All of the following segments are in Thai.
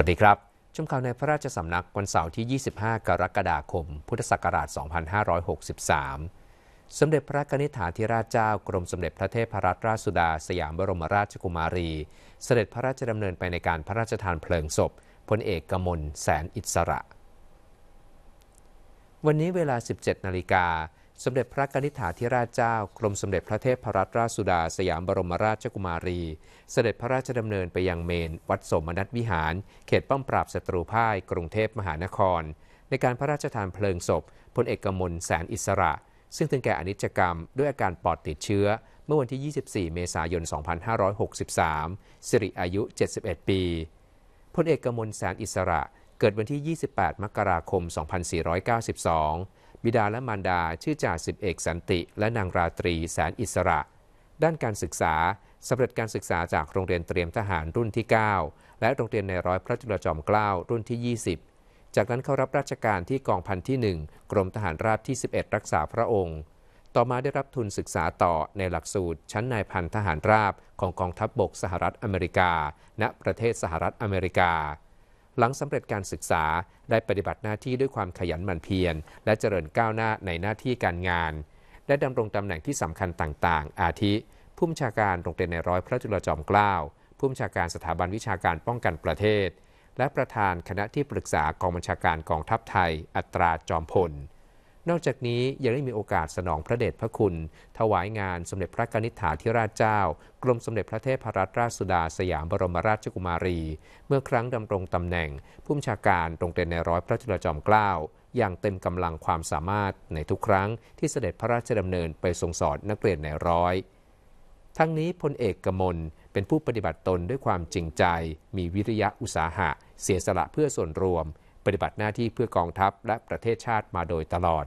วัสดีครับ ชมข่าวในพระราชสำนักวันเสาร์ที่ 25 กรกฎาคม พุทธศักราช 2563 สมเด็จพระนิษฐาธิราชเจ้ากรมสมเด็จพระเทพรัตนราชสุดาสยามบรมราชกุมารี เสด็จพระราชดำเนินไปในการพระราชทานเพลิงศพพลเอกกมลแสนอิสระ วันนี้เวลา 17 นาฬิกาสมเด็จพระกนิษฐาธิราชเจ้ากรมสมเด็จพระเทพรัตนราชสุดาสยามบรมราชกุมารี เสด็จพระราชดำเนินไปยังเมนวัดสมนัตวิหาร เขตป้อมปราบศัตรูพ่ายกรุงเทพมหานคร ในการพระราชทานเพลิงศพพลเอกกมลแสนอิสระ ซึ่งถึงแก่อนิจกรรมด้วยอาการปอดติดเชื้อ เมื่อวันที่ 24 เมษายน 2563 สิริอายุ 71 ปีพลเอกกมลแสนอิสระ เกิดวันที่ 28 มกราคม 2492บิดาและมารดาชื่อจ่าสิบเอกสันติและนางราตรีแสนอิสระ ด้านการศึกษาสำเร็จการศึกษาจากโรงเรียนเตรียมทหารรุ่นที่ 9 และโรงเรียนในร้อยพระจุลจอมเกล้ารุ่นที่ 20 จากนั้นเข้ารับราชการที่กองพันที่1กรมทหารราบที่ 11 รักษาพระองค์ ต่อมาได้รับทุนศึกษาต่อในหลักสูตร ชั้นนายพันทหารราบของกองทัพบบกสหรัฐอเมริกาณประเทศสหรัฐอเมริกาหลังสำเร็จการศึกษาได้ปฏิบัติหน้าที่ด้วยความขยันหมั่นเพียรและเจริญก้าวหน้าในหน้าที่การงาน ได้ดำรงตำแหน่งที่สำคัญต่างๆ อาทิผู้บัญชาการโรงเรียนในร้อยพระจุลจอมเกล้าผู้บัญชาการสถาบันวิชาการป้องกันประเทศ และประธานคณะที่ปรึกษากองบัญชาการกองทัพไทยอัตราจอมพลนอกจากนี้ ยังได้มีโอกาสสนองพระเดชพระคุณ ถวายงานสมเด็จพระกนิษฐาธิราชเจ้า กรมสมเด็จพระเทพรัตนราชสุดา สยามบรมราชกุมารี เมื่อครั้งดำรงตำแหน่งผู้บัญชาการตรงเรียนในร้อยพระจุลจอมเกล้าอย่างเต็มกำลังความสามารถในทุกครั้งที่เสด็จพระราชดำเนินไปทรงสอนนักเรียนในร้อย ทั้งนี้พลเอกกมลเป็นผู้ปฏิบัติตนด้วยความจริงใจ มีวิริยะอุตสาหะเสียสละเพื่อส่วนรวมปฏิบัติหน้าที่เพื่อกองทัพและประเทศชาติมาโดยตลอด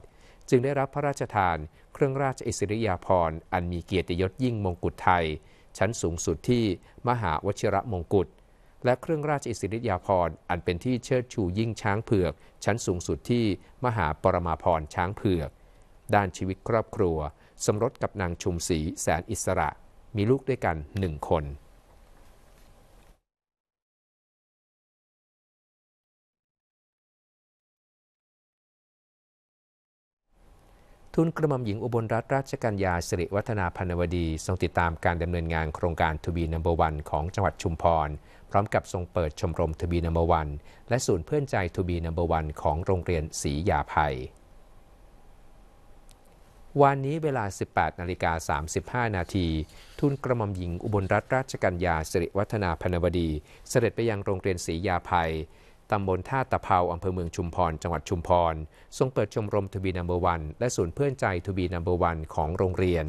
จึงได้รับพระราชทานเครื่องราชอิสริยาภรณ์อันมีเกียรติยศยิ่งมงกุฎไทยชั้นสูงสุดที่มหาวชิระมงกุฎและเครื่องราชอิสริยาภรณ์อันเป็นที่เชิดชูยิ่งช้างเผือกชั้นสูงสุดที่มหาปรมาภรณ์ช้างเผือก ด้านชีวิตครอบครัวสมรสกับนางชุมศรีแสนอิสระ มีลูกด้วยกันหนึ่งคนทุนกระหม่อมหญิง อุบลรัตนราชกัญญาสิริวัฒนาพันวดีทรงติดตามการดำเนินงานโครงการทบีนัมเบอร์วันของจังหวัดชุมพร พร้อมกับทรงเปิดชมรมทบีนัมเบอร์วันและศูนย์เพื่อนใจทบีนัมเบอร์วันของโรงเรียนศรียาภัยวันนี้เวลา 18นาฬิกา35 นาที ทุนกระหม่อมหญิงอุบลรัตนราชกัญญาสิริวัฒนาพันวดี เสด็จไปยังโรงเรียนศรียาภัยตำบลท่าตะเภาอำเภอเมืองชุมพร จังหวัดชุมพร ทรงเปิดชมรมทูบีนัมเบอร์วันและศูนย์เพื่อนใจทูบีนัมเบอร์วันของโรงเรียน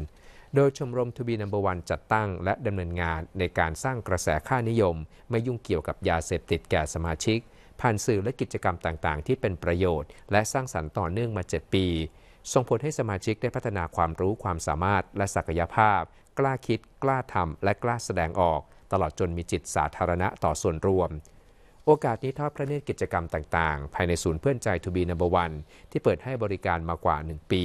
โดยชมรมทูบีนัมเบอร์วันจัดตั้งและดำเนินงานในการสร้างกระแสค่านิยม ไม่ยุ่งเกี่ยวกับยาเสพติดแก่สมาชิก ผ่านสื่อและกิจกรรมต่างๆ ที่เป็นประโยชน์ และสร้างสรรค์ต่อเนื่องมา 7 ปีส่งผลให้สมาชิกได้พัฒนาความรู้ความสามารถและศักยภาพ กล้าคิด กล้าทำและกล้าแสดงออก ตลอดจนมีจิตสาธารณะต่อส่วนรวมโอกาสนี้ทอดพระเนตรกิจกรรมต่างๆ ภายในศูนย์เพื่อนใจทูบีนับวันที่เปิดให้บริการมากว่า 1 ปี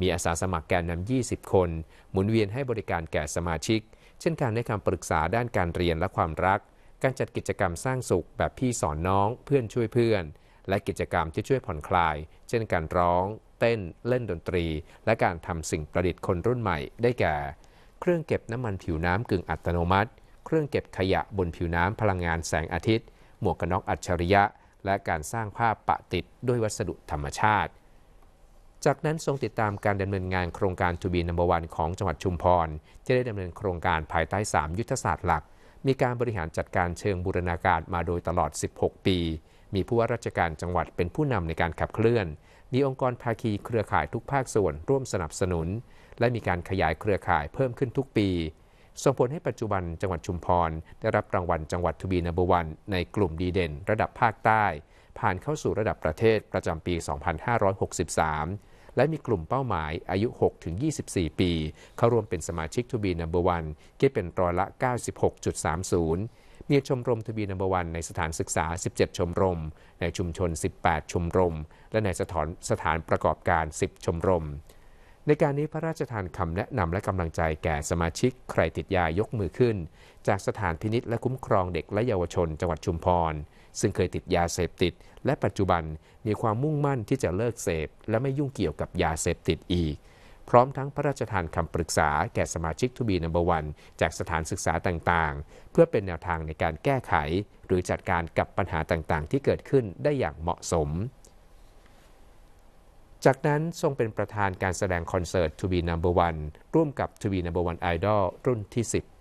มีอาสาสมัครแกนนำ20 คน หมุนเวียนให้บริการแก่สมาชิก เช่นการให้คำปรึกษาด้านการเรียนและความรัก การจัดกิจกรรมสร้างสุขแบบพี่สอนน้องเพื่อนช่วยเพื่อน และกิจกรรมที่ช่วยผ่อนคลาย เช่นการร้อง เต้น เล่นดนตรี และการทำสิ่งประดิษฐ์คนรุ่นใหม่ ได้แก่ เครื่องเก็บน้ำมันผิวน้ำกึ่งอัตโนมัติ เครื่องเก็บขยะบนผิวน้ำพลังงานแสงอาทิตย์หมวกกันน็อกอัจฉริยะและการสร้างภาพปะติดด้วยวัสดุธรรมชาติ จากนั้นทรงติดตามการดำเนินงานโครงการทูบีนัมเบอร์วันของจังหวัดชุมพรที่ได้ดำเนินโครงการภายใต้ 3 ยุทธศาสตร์หลัก มีการบริหารจัดการเชิงบูรณาการมาโดยตลอด 16 ปี มีผู้ว่าราชการจังหวัดเป็นผู้นำในการขับเคลื่อนมีองค์กรภาคีเครือข่ายทุกภาคส่วนร่วมสนับสนุน และมีการขยายเครือข่ายเพิ่มขึ้นทุกปีส่งผลให้ปัจจุบันจังหวัดชุมพร ได้รับรางวัลจังหวัดทวีนับวันในกลุ่มดีเด่นระดับภาคใต้ ผ่านเข้าสู่ระดับประเทศประจำปี 2563 และมีกลุ่มเป้าหมายอายุ 6-24 ปี เข้าร่วมเป็นสมาชิกทวีนับวันคิดเป็นร้อยละ 96.30 มีชมรมทบีนัมเบอร์วันในสถานศึกษา 17 ชมรม ในชุมชน 18 ชมรม และในสถานสถานประกอบการ 10 ชมรมในการนี้พระราชทานคำแนะนำและกำลังใจแก่สมาชิกใครติดยายกมือขึ้น จากสถานพินิษและคุ้มครองเด็กและเยาวชน จังหวัดชุมพรซึ่งเคยติดยาเสพติด และปัจจุบันมีความมุ่งมั่นที่จะเลิกเสพ และไม่ยุ่งเกี่ยวกับยาเสพติดอีก พร้อมทั้งพระราชทานคำปรึกษาแก่สมาชิกทูบีนัมเบอร์วันจากสถานศึกษาต่างๆ เพื่อเป็นแนวทางในการแก้ไข หรือจัดการกับปัญหาต่างๆ ที่เกิดขึ้นได้อย่างเหมาะสมจากนั้นทรงเป็นประธานการแสดงคอนเสิร์ต To Be Number One ร่วมกับ To Be Number One Idol รุ่นที่ 10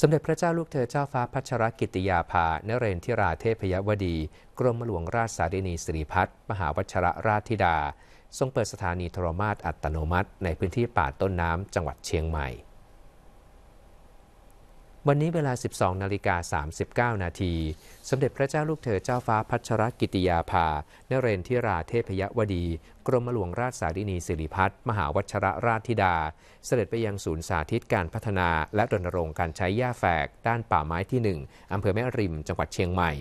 สมเด็จพระเจ้าลูกเธอเจ้าฟ้าพัชรกิติยาภาเนเรนทิราเทพยวดี กรมหลวงราชสารินีสิริพัฒน์มหาวัชรราชธิดา ทรงเปิดสถานีโทรมาตอัตโนมัติในพื้นที่ป่าต้นน้ำจังหวัดเชียงใหม่วันนี้เวลา 12 นาฬิกา39 นาที สมเด็จพระเจ้าลูกเธอเจ้าฟ้าพัชรกิติยาภาเนเรนทิราเทพยวดี กรมหลวงราชสารินีสิริพัฒน์มหาวัชระราชธิดา เสด็จไปยังศูนย์สาธิตการพัฒนา และรณรงค์การใช้หญ้าแฝกด้านป่าไม้ที่ 1 อำเภอแม่ริมจังหวัดเชียงใหม่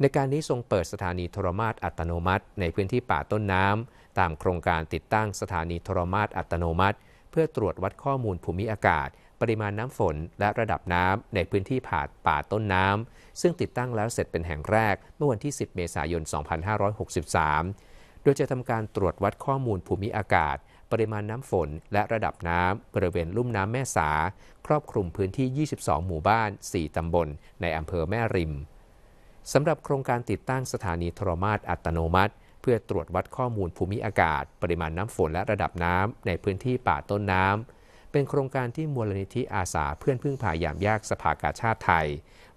ในการนี้ทรงเปิดสถานีโทรมาตอัตโนมัติ ในพื้นที่ป่าต้นน้ำตามโครงการติดตั้งสถานีโทรมาตอัตโนมัติ เพื่อตรวจวัดข้อมูลภูมิอากาศปริมาณน้ำฝนและระดับน้ำในพื้นที่ผาป่าต้นน้ำซึ่งติดตั้งแล้วเสร็จเป็นแห่งแรกเมื่อวันที่ 10 เมษายน 2563 โดยจะทำการตรวจวัดข้อมูลภูมิอากาศปริมาณน้ำฝนและระดับน้ำบริเวณลุ่มน้ำแม่สาครอบคลุมพื้นที่ 22 หมู่บ้าน 4 ตำบลในอำเภอแม่ริม สำหรับโครงการติดตั้งสถานีโทรมาตรอัตโนมัติเพื่อตรวจวัดข้อมูลภูมิอากาศปริมาณน้ำฝนและระดับน้ำในพื้นที่ป่าต้นน้ำเป็นโครงการที่มูลนิธิอาสาเพื่อนพึ่งพายามยากสภากาชาติไทย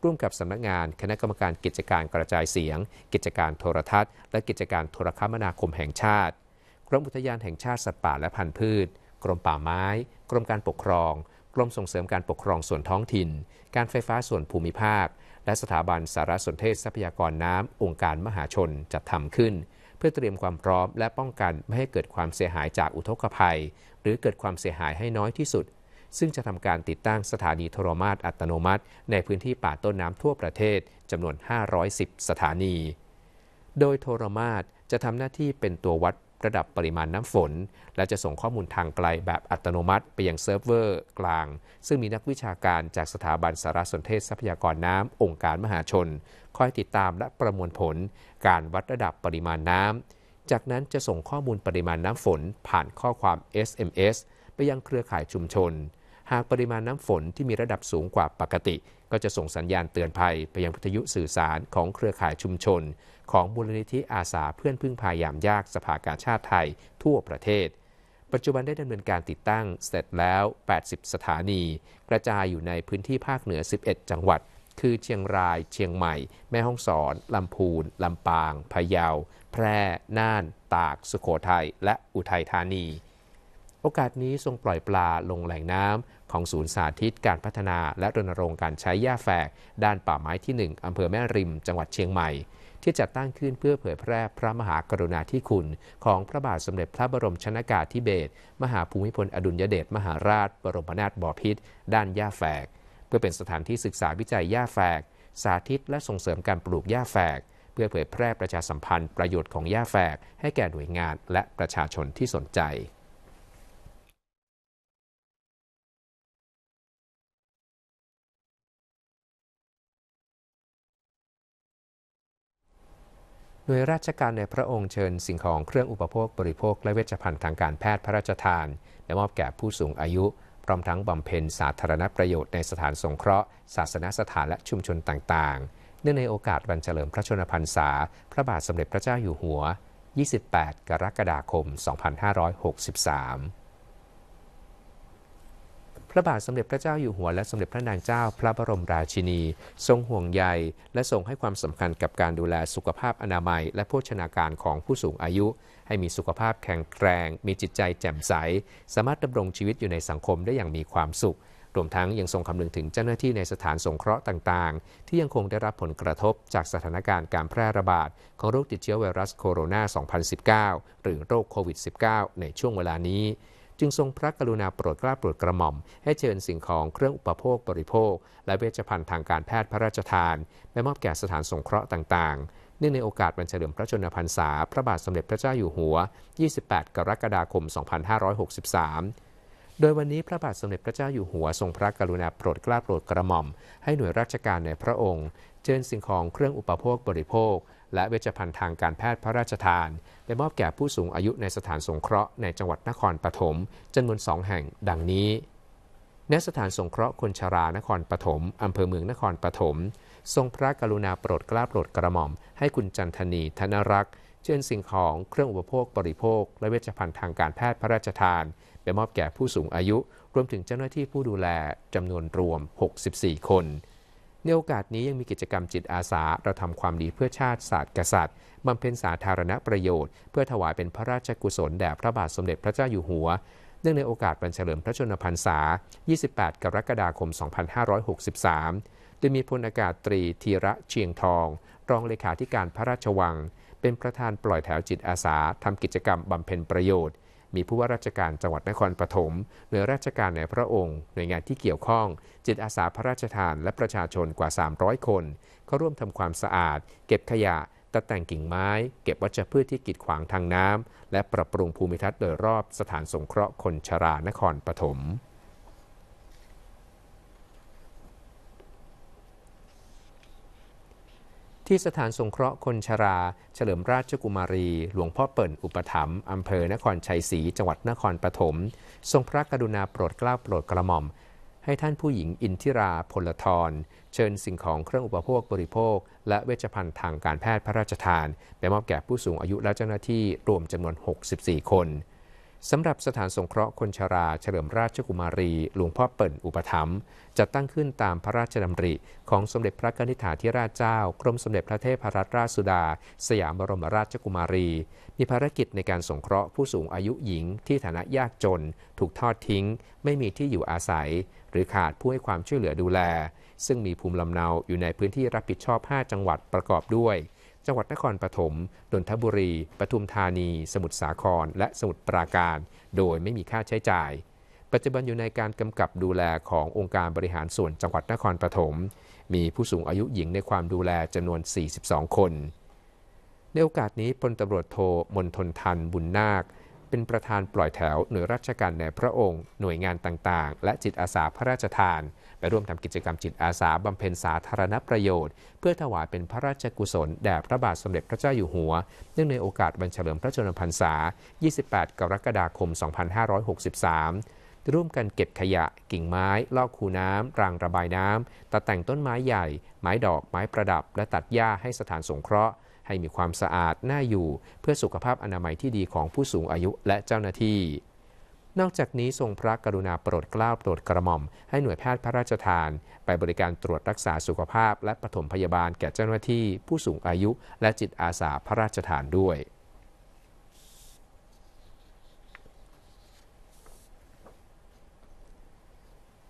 ร่วมกับสำนักงานคณะกรรมการกิจการกระจายเสียง กิจการโทรทัศน์ และกิจการโทรคมนาคมแห่งชาติ กรมอุทยานแห่งชาติสัตว์ป่าและพันธุ์พืช กรมป่าไม้ กรมการปกครองกรมส่งเสริมการปกครองส่วนท้องถิ่น การไฟฟ้าส่วนภูมิภาค และสถาบันสารสนเทศทรัพยากรน้ำองค์การมหาชนจัดทำขึ้น เพื่อเตรียมความพร้อมและป้องกันไม่ให้เกิดความเสียหายจากอุทกภัยหรือเกิดความเสียหายให้น้อยที่สุด ซึ่งจะทำการติดตั้งสถานีโทรมาตรอัตโนมัติ ในพื้นที่ป่าต้นน้ำทั่วประเทศจำนวน 510 สถานี โดยโทรมาตรจะทำหน้าที่เป็นตัววัดระดับปริมาณน้ำฝน และจะส่งข้อมูลทางไกลแบบอัตโนมัติไปยังเซิร์ฟเวอร์กลาง ซึ่งมีนักวิชาการจากสถาบันสารสนเทศทรัพยากรน้ำองค์การมหาชน คอยติดตามและประมวลผลการวัดระดับปริมาณน้ำจากนั้นจะส่งข้อมูลปริมาณน้ำฝนผ่านข้อความ SMS ไปยังเครือข่ายชุมชน หากปริมาณน้ำฝนที่มีระดับสูงกว่าปกติก็จะส่งสัญญาณเตือนภัยไปยังพิทยุสื่อสารของเครือข่ายชุมชน ของมูลนิธิอาสาเพื่อนพึ่งพายามยากสภากาชาติไทยทั่วประเทศ ปัจจุบันได้ดำเนินการติดตั้งเสร็จแล้ว 80 สถานี กระจายอยู่ในพื้นที่ภาคเหนือ 11 จังหวัดคือเชียงราย เชียงใหม่ แม่ฮ่องสอน ลำพูนลำปางพะเยาแพร่ น่าน ตาก สุโขทัย และอุทัยธานี โอกาสนี้ทรงปล่อยปลาลงแหล่งน้ำของศูนย์สาธิตการพัฒนา และรณรงค์การใช้หญ้าแฝก ด้านป่าไม้ที่ 1 อำเภอแม่ริม จังหวัดเชียงใหม่ ที่จัดตั้งขึ้นเพื่อเผยแพร่พระมหากรุณาธิคุณ ของพระบาทสมเด็จพระบรมชนากาธิเบศรมหาภูมิพลอดุลยเดชมหาราชบรมนาถบพิตรด้านย่าแฝกพื่อเป็นสถานที่ศึกษาวิจัยหญ้าแฝกสาธิตและส่งเสริมการปลูกหญ้าแฝก เพื่อเผยแพร่ประชาสัมพันธ์ประโยชน์ของหญ้าแฝกให้แก่หน่วยงานและประชาชนที่สนใจหน่วยราชการในพระองค์เชิญ สิ่งของเครื่องอุปโภคบริโภค และเวชภัณฑ์ทางการแพทย์พระราชทานและมอบแก่ผู้สูงอายุร้อมทั้งบำเพ็ญสาธารณประโยชน์ในสถานสงเคราะห์ศาสนสถานและชุมชนต่าง ๆ เนื่องในโอกาสวันเฉลิมพระชนมพรรษาพระบาทสมเด็จพระเจ้าอยู่หัว 28 กรกฎาคม 2563พระบาทสมเด็จพระเจ้าอยู่หัวและสมเด็จพระนางเจ้าพระบรมราชินี ทรงห่วงใยและทรงให้ความสำคัญกับการดูแลสุขภาพอนามัยและโภชนาการของผู้สูงอายุ ให้มีสุขภาพแข็งแรง มีจิตใจแจ่มใส สามารถดำรงชีวิตอยู่ในสังคมได้อย่างมีความสุข รวมทั้งยังทรงคำนึงถึงเจ้าหน้าที่ในสถานสงเคราะห์ต่างๆ ที่ยังคงได้รับผลกระทบจากสถานการณ์การแพร่ระบาดของโรคติดเชื้อไวรัสโคโรนา 2019หรือโรคโควิด -19 ในช่วงเวลานี้จึงทรงพระกรุณาโปรดเกล้าโปรดกระหม่อมให้เชิญสิ่งของเครื่องอุปโภคบริโภค และเวชภัณฑ์ทางการแพทย์พระราชทานไปมอบแก่สถานสงเคราะห์ต่างๆ เนื่องในโอกาสวันเฉลิมพระชนมพรรษา พระบาทสมเด็จพระเจ้าอยู่หัว 28 กรกฎาคม 2563 โดยวันนี้พระบาทสมเด็จพระเจ้าอยู่หัวทรงพระกรุณาโปรดเกล้าโปรดกระหม่อมให้หน่วยราชการในพระองค์เชิญสิ่งของเครื่องอุปโภคบริโภคและเวชภัณฑ์ทางการแพทย์พระราชทาน ได้มอบแก่ผู้สูงอายุในสถานสงเคราะห์ในจังหวัดนครปฐมจำนวนสองแห่งดังนี้ณสถานสงเคราะห์คนชรานครปฐมอำเภอเมืองนครปฐมทรงพระกรุณาโปรดเกล้าโปรดกระหม่อม ให้คุณจันทนี ธนรักษ์เชิญสิ่งของเครื่องอุปโภคบริโภค และเวชภัณฑ์ทางการแพทย์พระราชทานไปมอบแก่ผู้สูงอายุ รวมถึงเจ้าหน้าที่ผู้ดูแลจำนวนรวม 64 คนในโอกาสนี้ยังมีกิจกรรมจิตอาสาเราทำความดีเพื่อชาติศาสตร์กษัตริย์บำเพ็ญสาธารณประโยชน์ เพื่อถวายเป็นพระราชกุศลแด่พระบาทสมเด็จพระเจ้าอยู่หัว เนื่องในโอกาสบรนเฉลิมพระชนมพรรษา 28 กรกฎาคม 2563โดยมีพลอากาศตรีธีระเชียงทอง รองเลขาธิการพระราชวัง เป็นประธานปล่อยแถวจิตอาสาทำกิจกรรมบำเพ็ญประโยชน์มีผู้ว่าราชการจังหวัดนครปฐมหน่วยราชการในพระองค์ หน่วยงานที่เกี่ยวข้อง จิตอาสาพระราชทานและประชาชนกว่า 300 คน เข้าร่วมทำความสะอาด เก็บขยะ ตัดแต่งกิ่งไม้ เก็บวัชพืชที่กีดขวางทางน้ำและปรับปรุงภูมิทัศน์โดยรอบสถานสงเคราะห์คนชรานครปฐมที่สถานสงเคราะห์คนชราเฉลิมราชกุมารี หลวงพ่อเปิ่นอุปถัมภ์อำเภอนครชัยศรีจังหวัดนครปฐมทรงพระกรุณาโปรดเกล้าโปรดกระหม่อม ให้ท่านผู้หญิงอินทิราพลทรเชิญสิ่งของเครื่องอุปโภคบริโภค และเวชภัณฑ์ทางการแพทย์พระราชทานไปมอบแก่ผู้สูงอายุและเจ้าหน้าที่รวมจำนวน 64 คนสำหรับสถานสงเคราะห์คนชราเฉลิมราชกุมารี หลวงพ่อเปิ่นอุปถัมภ์จะตั้งขึ้นตามพระราชดำริ ของสมเด็จพระนิธิาธิราชเจ้ากรมสมเด็จพระเทพรัตนราชสุดาสยามบรมราชกุมารี มีภารกิจในการสงเคราะห์ผู้สูงอายุหญิงที่ฐานะยากจน ถูกทอดทิ้ง ไม่มีที่อยู่อาศัยหรือขาดผู้ให้ความช่วยเหลือดูแล ซึ่งมีภูมิลำเนาอยู่ในพื้นที่รับผิดชอบ 5 จังหวัดประกอบด้วยจังหวัดนครปฐมนนทบุรี ปทุมธานี สมุทรสาครและสมุทรปราการ โดยไม่มีค่าใช้จ่าย ปัจจุบันอยู่ในการกำกับดูแลขององค์การบริหารส่วนจังหวัดนครปฐม มีผู้สูงอายุหญิงในความดูแลจำนวน 42 คน ในโอกาสนี้พลตำรวจโทมนทนทัน บุญนาคเป็นประธานปล่อยแถวหน่วยราชการในพระองค์ หน่วยงานต่างๆ และจิตอาสาพระราชทาน ไปร่วมทำกิจกรรมจิตอาสาบำเพ็ญสาธารณประโยชน์ เพื่อถวายเป็นพระราชกุศล แด่พระบาทสมเด็จพระเจ้าอยู่หัวเนื่องในโอกาสวันเฉลิมพระชนมพรรษา 28 กรกฎาคม 2563 ร่วมกันเก็บขยะ กิ่งไม้ ลอกคูน้ำรางระบายน้ำตัดแต่งต้นไม้ใหญ่ไม้ดอก ไม้ประดับ และตัดหญ้าให้สถานสงเคราะห์ให้มีความสะอาดน่าอยู่เพื่อสุขภาพอนามัยที่ดีของผู้สูงอายุและเจ้าหน้าที่ นอกจากนี้ ทรงพระกรุณาโปรดเกล้าโปรดกระหม่อม ให้หน่วยแพทย์พระราชทาน ไปบริการตรวจรักษาสุขภาพ และปฐมพยาบาลแก่เจ้าหน้าที่ผู้สูงอายุและจิตอาสาพระราชทานด้วย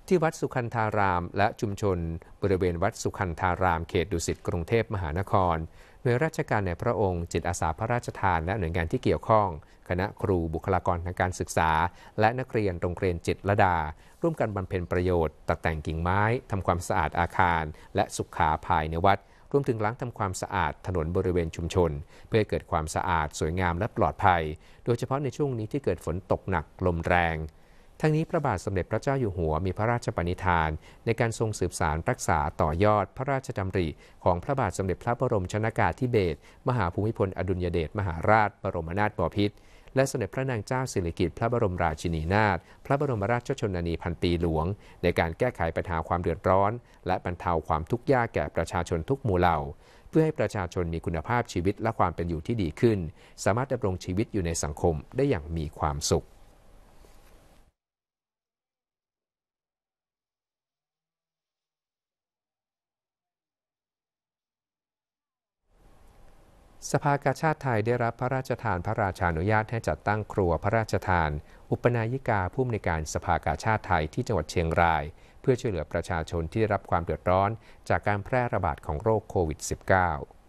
ที่วัดสุขันธารามและชุมชน บริเวณวัดสุขันธารามเขตดุสิตกรุงเทพมหานครหน่วยราชการในพระองค์จิตอาสาพระราชทาน และหน่วยงานที่เกี่ยวข้อง คณะครูบุคลากรทางการศึกษาและนักเรียนโรงเรียนจิตรดา ร่วมกันบำเพ็ญประโยชน์ ตัดแต่งกิ่งไม้ทำความสะอาดอาคาร และสุขาภายในวัดรวมถึงล้างทำความสะอาดถนนบริเวณชุมชน เพื่อเกิดความสะอาด สวยงามและปลอดภัย โดยเฉพาะในช่วงนี้ที่เกิดฝนตกหนักลมแรงทั้งนี้ พระบาทสมเด็จพระเจ้าอยู่หัวมีพระราชปณิธาน ในการทรงสืบสารรักษาต่อยอดพระราชดำริ ของพระบาทสมเด็จพระบรมชนากาธิเบศรมหาภูมิพลอดุลยเดชมหาราช บรมนาถบพิตรและสมเด็จพระนางเจ้าสิริกิติ์พระบรมราชินีนาถพระบรมราชชนนีพันปีหลวง ในการแก้ไขปัญหาความเดือดร้อน และบรรเทาความทุกข์ยากแก่ประชาชนทุกหมู่เหล่า เพื่อให้ประชาชนมีคุณภาพชีวิตและความเป็นอยู่ที่ดีขึ้น สามารถดำรงชีวิตอยู่ในสังคมได้อย่างมีความสุขสภากาชาติไทยได้รับพระราชทานพระราชานุญาตให้จัดตั้งครัวพระราชทาน อุปนายิกาผู้อำนวยการสภากาชาติไทยที่จังหวัดเชียงราย เพื่อช่วยเหลือประชาชนที่ได้รับความเดือดร้อนจากการแพร่ระบาดของโรคโควิด -19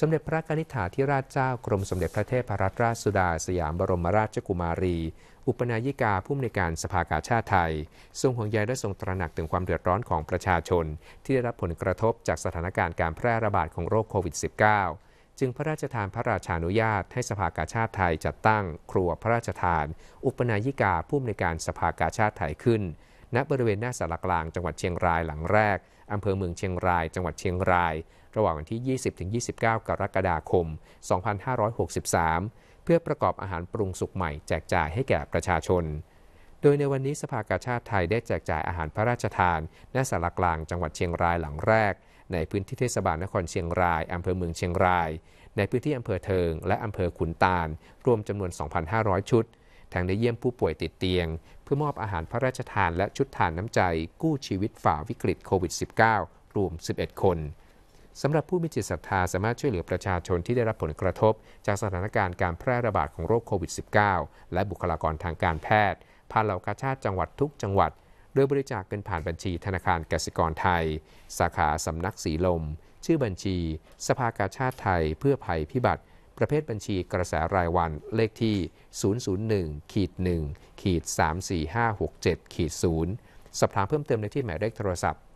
สมเด็จพระกนิษฐาธิราชเจ้ากรมสมเด็จพระเทพรัตนราชสุดาสยามบรมราชกุมารี อุปนายิกาผู้อำนวยการสภากาชาติไทย ทรงห่วงใยและทรงตระหนักถึงความเดือดร้อนของประชาชนที่ได้รับผลกระทบจากสถานการณ์การแพร่ระบาดของโรคโควิด -19 จึงพระราชทานพระราชานุญาตให้สภากาชาติไทยจัดตั้งครัวพระราชทาน อุปนายิกาผู้อำนวยการสภากาชาติไทยขึ้นณบริเวณหน้าสารกลางจังหวัดเชียงรายหลังแรกอำเภอเมืองเชียงราย จังหวัดเชียงราย ระหว่างวันที่ 20-29 กรกฎาคม 2563 เพื่อประกอบอาหารปรุงสุกใหม่แจกจ่ายให้แก่ประชาชน โดยในวันนี้สภากาชาติไทยได้แจกจ่ายอาหารพระราชทานณสารกลางจังหวัดเชียงรายหลังแรก ในพื้นที่เทศบาลนครเชียงราย อำเภอเมืองเชียงราย ในพื้นที่อำเภอเทิงและอำเภอขุนตาล รวมจำนวน 2,500 ชุดทั้งได้เยี่ยมผู้ป่วยติดเตียงเพื่อมอบอาหารพระราชทานและชุดทานน้ำใจ กู้ชีวิตฝ่าวิกฤตโควิด -19 รวม 11 คน สำหรับผู้มีจิตศรัทธาสามารถช่วยเหลือประชาชนที่ได้รับผลกระทบจากสถานการณ์การแพร่ระบาดของโรคโควิด -19 และบุคลากรทางการแพทย์ ผ่านเหล่ากาชาติจังหวัดทุกจังหวัด โดยบริจาคเงินผ่านบัญชีธนาคารกสิกรไทย สาขาสำนักสีลม ชื่อบัญชี สภากาชาติไทย เพื่อภัยพิบัติประเภทบัญชีกระแสรายวันเลขที่ 001 ขีด 1 ขีด 34567 ขีด 0สอบถามเพิ่มเติมในที่หมายเลขโทรศัพท์ 1664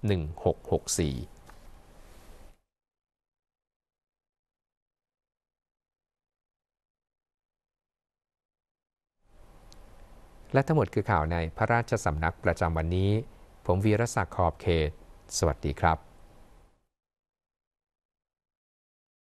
และทั้งหมดคือข่าวในพระราชสำนักประจำวันนี้ ผมวีรศักดิ์ ขอบเขต สวัสดีครับ